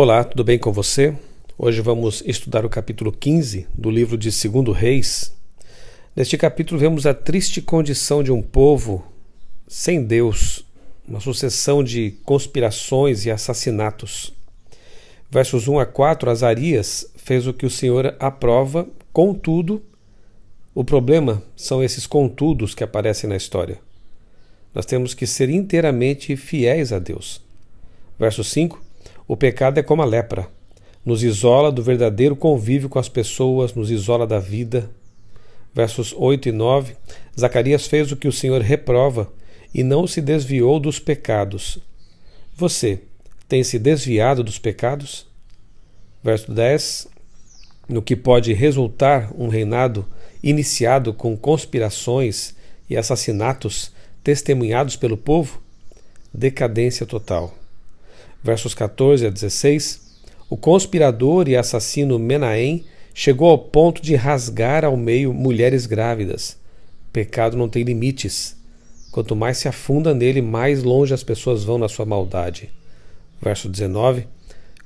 Olá, tudo bem com você? Hoje vamos estudar o capítulo 15 do livro de 2 Reis. Neste capítulo vemos a triste condição de um povo sem Deus, uma sucessão de conspirações e assassinatos. Versos 1 a 4, Azarias fez o que o Senhor aprova, contudo, o problema são esses contudos que aparecem na história. Nós temos que ser inteiramente fiéis a Deus. Verso 5: o pecado é como a lepra. Nos isola do verdadeiro convívio com as pessoas, nos isola da vida. Versos 8 e 9: Zacarias fez o que o Senhor reprova e não se desviou dos pecados. Você tem se desviado dos pecados? Verso 10: No que pode resultar um reinado iniciado com conspirações e assassinatos testemunhados pelo povo? Decadência total versos 14 a 16, o conspirador e assassino Menahem chegou ao ponto de rasgar ao meio mulheres grávidas. Pecado não tem limites. Quanto mais se afunda nele, mais longe as pessoas vão na sua maldade. Verso 19: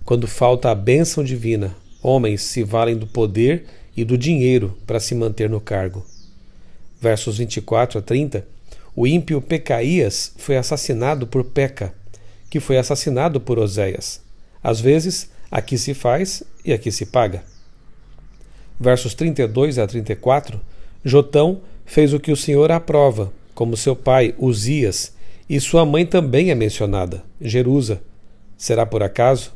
Quando falta a bênção divina, homens se valem do poder e do dinheiro para se manter no cargo. Versos 24 a 30: O ímpio Pecaías foi assassinado por Peca que foi assassinado por Oséias. Às vezes, aqui se faz e aqui se paga. Versos 32 a 34, Jotão fez o que o Senhor aprova, como seu pai, Uzias, e sua mãe também é mencionada, Jerusa. Será por acaso?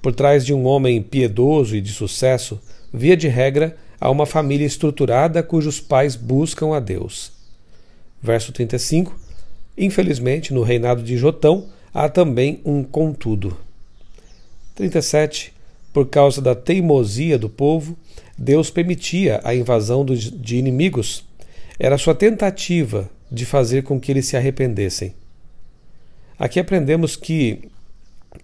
Por trás de um homem piedoso e de sucesso, via de regra, há uma família estruturada cujos pais buscam a Deus. Verso 35 Infelizmente, no reinado de Jotão, há também um contudo. 37. Por causa da teimosia do povo, Deus permitia a invasão de inimigos. Era sua tentativa de fazer com que eles se arrependessem. Aqui aprendemos que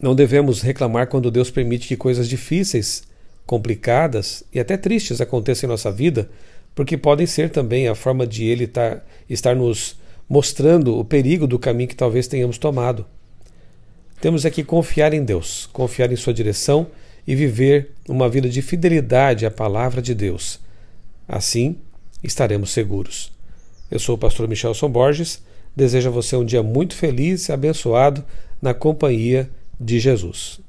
não devemos reclamar quando Deus permite que coisas difíceis, complicadas e até tristes aconteçam em nossa vida, porque podem ser também a forma de Ele estar, estar nos mostrando o perigo do caminho que talvez tenhamos tomado. Temos aqui é que confiar em Deus, confiar em Sua direção e viver uma vida de fidelidade à palavra de Deus. Assim, estaremos seguros. Eu sou o pastor Michelson Borges, desejo a você um dia muito feliz e abençoado na companhia de Jesus.